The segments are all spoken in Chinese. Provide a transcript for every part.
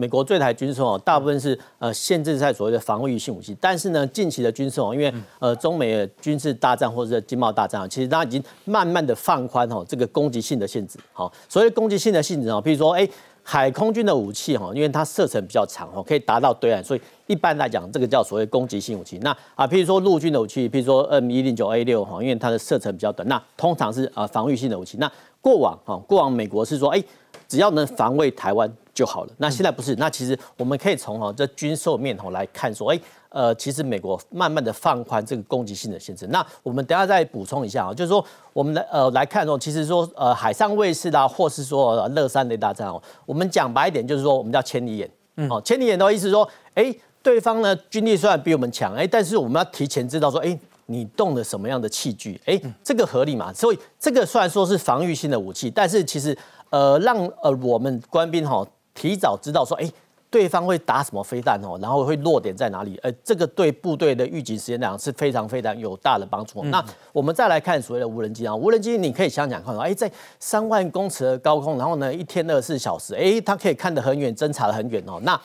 美国对台军售哦，大部分是呃限制在所谓的防御性武器。但是呢，近期的军售，因为呃中美军事大战或者经贸大战，其实它已经慢慢的放宽哦这个攻击性的限制。好，所谓攻击性的性质哦，比如说哎海空军的武器哈，因为它射程比较长哈，可以达到对岸，所以一般来讲这个叫所谓攻击性武器。那啊，譬如说陆军的武器，譬如说 M 一零九 A 六哈，因为它的射程比较短，那通常是啊防御性的武器。那过往哈，过往美国是说哎，只要能防卫台湾。就好了。那现在不是？那其实我们可以从哈这军售面头来看，说哎呃，其实美国慢慢的放宽这个攻击性的限制。那我们等下再补充一下啊，就是说我们来呃来看哦，其实说呃海上卫士啦，或是说乐山雷达站哦，我们讲白一点，就是说我们叫千里眼。嗯，千里眼的意思说，哎，对方呢军力虽然比我们强，哎，但是我们要提前知道说，哎，你动了什么样的器具？哎，这个合理嘛？所以这个虽然说是防御性的武器，但是其实呃让呃我们官兵哈。提早知道说，哎，对方会打什么飞弹哦，然后会落点在哪里？呃，这个对部队的预警时间量是非常非常有大的帮助。那我们再来看所谓的无人机啊，无人机你可以想想看说，哎，在三万公尺的高空，然后呢，一天二十四小时，哎，它可以看得很远，侦查的很远哦。那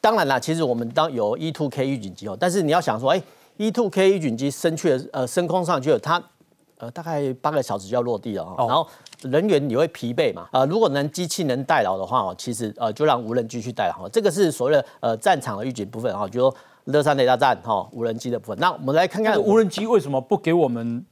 当然啦，其实我们当有 E Two K 预警机哦，但是你要想说，哎，E Two K 预警机升去了，呃，升空上去了，它。呃，大概八个小时就要落地了哈，然后人员也会疲惫嘛，呃，如果能机器能代劳的话，哦，其实呃就让无人机去代劳，这个是所谓的呃战场的预警部分哈，就说乐山雷达站哈，无人机的部分。那我们来看看无人机为什么不给我们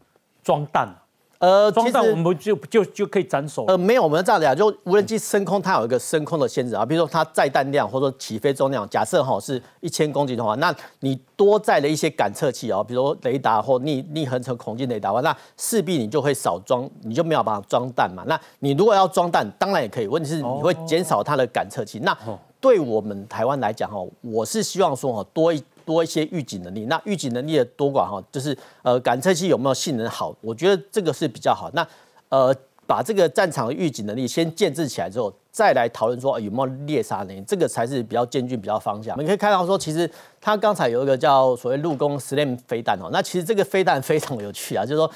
装弹。呃，装弹我们不就就就可以斩首？呃，没有，我们这样讲，就无人机升空它有一个升空的限制啊，比如说它载弹量或者说起飞重量，假设哈是一千公斤的话，那你多载了一些感测器啊，比如说雷达或逆逆合成孔径雷达话，那势必你就会少装，你就没有办法装弹嘛。那你如果要装弹，当然也可以，问题是你会减少它的感测器。那对我们台湾来讲哈，我是希望说哈多一。多一些预警能力，那预警能力的多寡哈，就是呃，感测器有没有性能好？我觉得这个是比较好。那呃，把这个战场预警能力先建制起来之后，再来讨论说有没有猎杀能力，这个才是比较建军比较方向。我们可以看到说，其实他刚才有一个叫所谓陆攻 SLAM 飞弹哦，那其实这个飞弹非常有趣啊，就是说。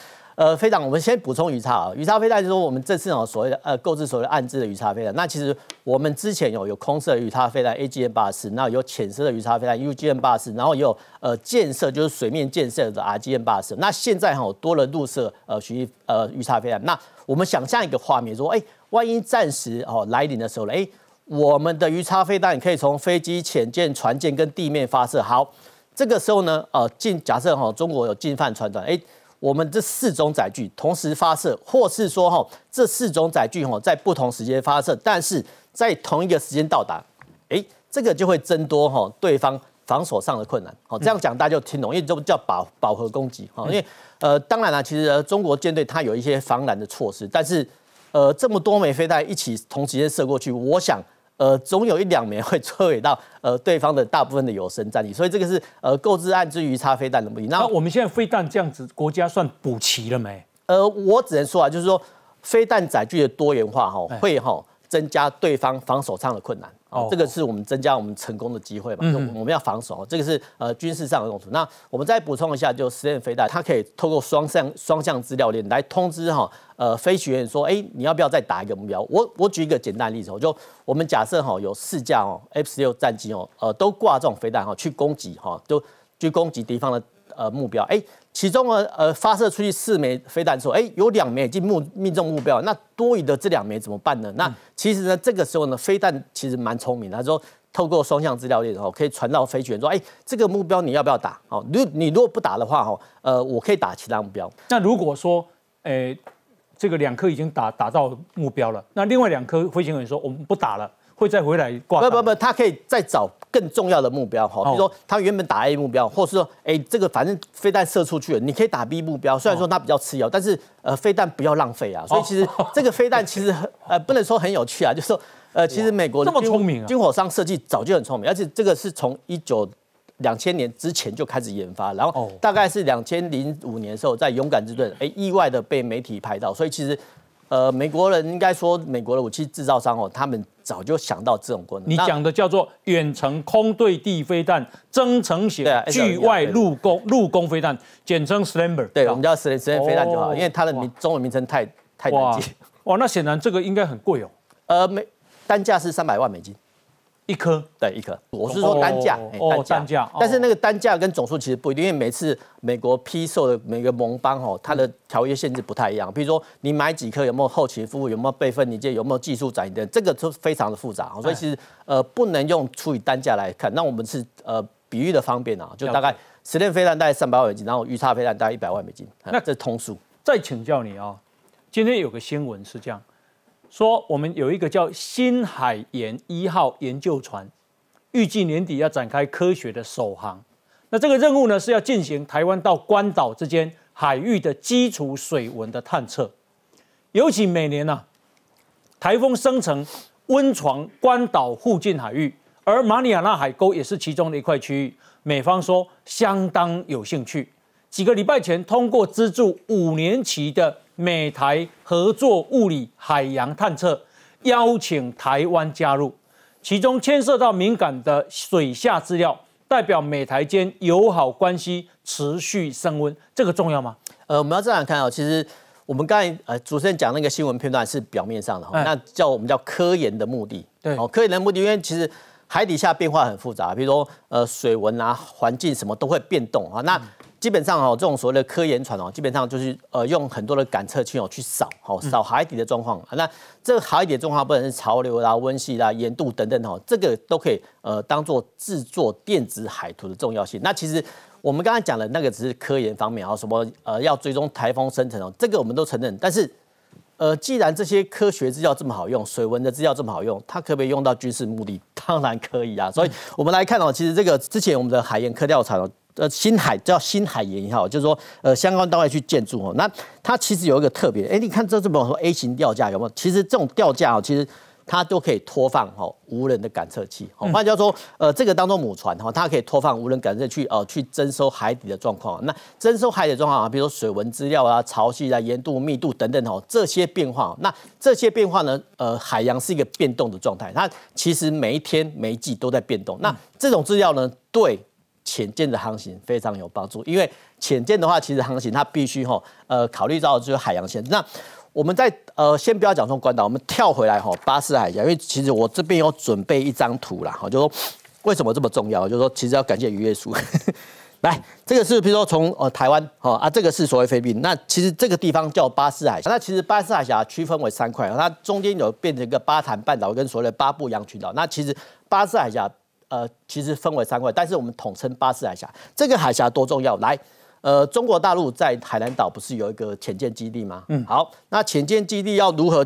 呃，飞弹，我们先补充鱼叉啊，鱼叉飞弹就是说，我们这次哦所谓的呃，购置所谓的暗制的鱼叉飞弹。那其实我们之前有有空射鱼叉飞弹 A G M 八十，那有浅色的鱼叉飞弹 U G M 八十，然后也有呃建设就是水面建设的 R G M 八十。那现在哦多了陆射呃鱼呃鱼叉飞弹。那我们想象一个画面，说，哎，万一暂时哦来临的时候呢，哎，我们的鱼叉飞弹可以从飞机、潜舰、船舰跟地面发射。好，这个时候呢，呃，进假设哈，中国有进犯船团，哎。我们这四种载具同时发射，或是说哈，这四种载具哈在不同时间发射，但是在同一个时间到达，哎，这个就会增多哈对方防守上的困难。好，这样讲大家就听懂，因为这叫饱饱和攻击。哈。因为呃，当然了，其实中国舰队它有一些防拦的措施，但是呃，这么多枚飞弹一起同时间射过去，我想。呃，总有一两枚 会摧毁到呃对方的大部分的有生战力，所以这个是呃购置案之鱼叉飞弹的目的。那我们现在飞弹这样子，国家算补齐了没？呃，我只能说啊，就是说飞弹载具的多元化哈，会哈。增加对方防守上的困难，哦，这个是我们增加我们成功的机会嘛？嗯，我们要防守，这个是呃军事上的用途。那我们再补充一下，就实验飞弹，它可以透过双向双向资料链来通知哈呃飞行员说，哎，你要不要再打一个目标？我我举一个简单例子，就我们假设哈有四架哦 F 十六战机哦，呃都挂这种飞弹哈去攻击哈，都去攻击敌方的呃目标，哎。其中呢，呃发射出去四枚飞弹，说哎有两枚已经目命中目标，那多余的这两枚怎么办呢？那其实呢这个时候呢飞弹其实蛮聪明，他说透过双向资料链哦可以传到飞行员说哎这个目标你要不要打？哦如你如果不打的话哦呃我可以打其他目标。那如果说哎这个两颗已经打打到目标了，那另外两颗飞行员说我们不打了。会再回来挂？不不不，他可以再找更重要的目标哈。比如说，他原本打 A 目标，或是说，哎，这个反正飞弹射出去了，你可以打 B 目标。虽然说它比较吃油，但是呃，飞弹不要浪费啊。所以其实 这个飞弹其实呃，不能说很有趣啊，就是说呃，其实美国这么聪明，军火商设计早就很聪明，而且这个是从一九两千年之前就开始研发，然后大概是两千零五年时候，在勇敢之盾哎意外的被媒体拍到，所以其实。呃，美国人应该说美国的武器制造商哦，他们早就想到这种功能。你讲的叫做远程空对地飞弹，增程型、距外陆攻陆攻飞弹，简称 s l a m b e r 对我们叫“ s l 十连 e r 飞弹”就好，因为它的名中文名称太太难记。哇，那显然这个应该很贵哦。呃，每单价是三百万美金。一颗对一颗，我是说单价，单价，但是那个单价跟总数其实不一定，因为每次美国批售的每个盟邦哦，它的条约限制不太一样。比如说你买几颗，有没有后勤服务，有没有备份你这有没有技术展移，这个都非常的复杂。所以其实呃，不能用除以单价来看。那我们是呃比喻的方便啊，就大概实战飞弹大概三百万美金，然后鱼叉飞弹大概一百万美金。那这通俗。再请教你啊，今天有个新闻是这样。说我们有一个叫“新海研一号”研究船，预计年底要展开科学的首航。那这个任务呢是要进行台湾到关岛之间海域的基础水文的探测，尤其每年啊，台风生成温床，关岛附近海域，而马里亚纳海沟也是其中的一块区域。美方说相当有兴趣，几个礼拜前通过资助五年期的。美台合作物理海洋探测，邀请台湾加入，其中牵涉到敏感的水下资料，代表美台间友好关系持续升温，这个重要吗？呃，我们要再来看啊，其实我们刚才呃主持人讲那个新闻片段是表面上的哈，那叫我们叫科研的目的，对，哦，科研的目的，因为其实海底下变化很复杂，比如说呃水文啊、环境什么都会变动啊，那。基本上哦，这种所谓的科研船哦，基本上就是呃用很多的感测器哦去扫，好扫海底的状况。那这个海底的状况不管是潮流啦、温系啦、盐度等等哦，这个都可以呃当做制作电子海图的重要性。那其实我们刚才讲的那个只是科研方面哦，什么呃要追踪台风生成哦，这个我们都承认。但是呃，既然这些科学资料这么好用，水文的资料这么好用，它可不可以用到军事目的？当然可以啊。所以我们来看哦，其实这个之前我们的海盐科调查哦。呃，新海叫新海盐也好，就是说，呃，相关单位去建筑哦。那它其实有一个特别，哎，你看这这什么？A 型吊架有没有？其实这种吊架哦，其实它都可以拖放哦，无人的感测器。换句话说，呃，这个当做母船哦，它可以拖放无人感测去呃去征收海底的状况。那征收海底状况啊，比如说水文资料啊、潮汐啊、盐度、密度等等哦，这些变化。那这些变化呢，呃，海洋是一个变动的状态。它其实每一天每一季都在变动。那这种资料呢，对。浅见的航行非常有帮助，因为浅见的话，其实航行它必须哈呃考虑到就是海洋线。那我们在呃先不要讲说关岛，我们跳回来哈巴士海峡，因为其实我这边有准备一张图啦，哈就说为什么这么重要，就说其实要感谢余月书。来，这个是比如说从呃台湾哈啊这个是所谓菲律宾，那其实这个地方叫巴士海峡，那其实巴士海峡区分为三块，它中间有变成一个巴坦半岛跟所谓的巴布洋群岛，那其实巴士海峡。呃，其实分为三块，但是我们统称巴士海峡。这个海峡多重要？来，呃，中国大陆在海南岛不是有一个潜舰基地吗？嗯，好，那潜舰基地要如何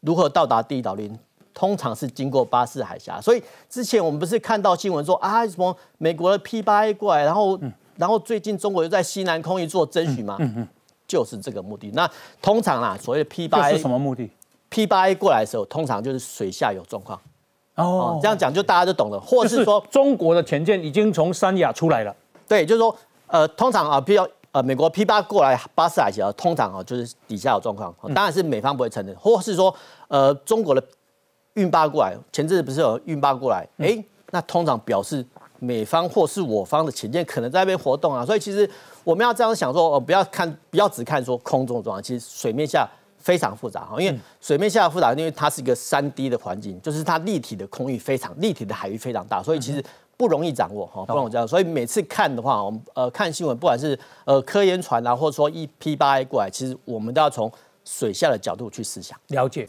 如何到达第一岛链，通常是经过巴士海峡。所以之前我们不是看到新闻说啊什么美国的 P8A 过来，然后然后最近中国又在西南空域做争取吗？嗯嗯，就是这个目的。那通常啦，所谓的 P8A 是什么目的？P8A 过来的时候，通常就是水下有状况。哦，这样讲就大家就懂了，或是说中国的潜舰已经从三亚出来了。对，就是说，呃，通常啊，比较呃，美国 P8 过来巴士海峡，通常啊就是底下有状况，当然是美方不会承认，或是说，呃，中国的运八过来，前阵子不是有运八过来，哎，那通常表示美方或是我方的潜舰可能在那边活动啊，所以其实我们要这样想说，不要看，不要只看说空中状况，其实水面下。非常复杂哈，因为水面下的复杂，因为它是一个三 D 的环境，就是它立体的空域非常立体的海域非常大，所以其实不容易掌握哈，不容易掌握。所以每次看的话，我们呃看新闻，不管是呃科研船啊，或者说一 p 八 A 过来，其实我们都要从水下的角度去思想了解。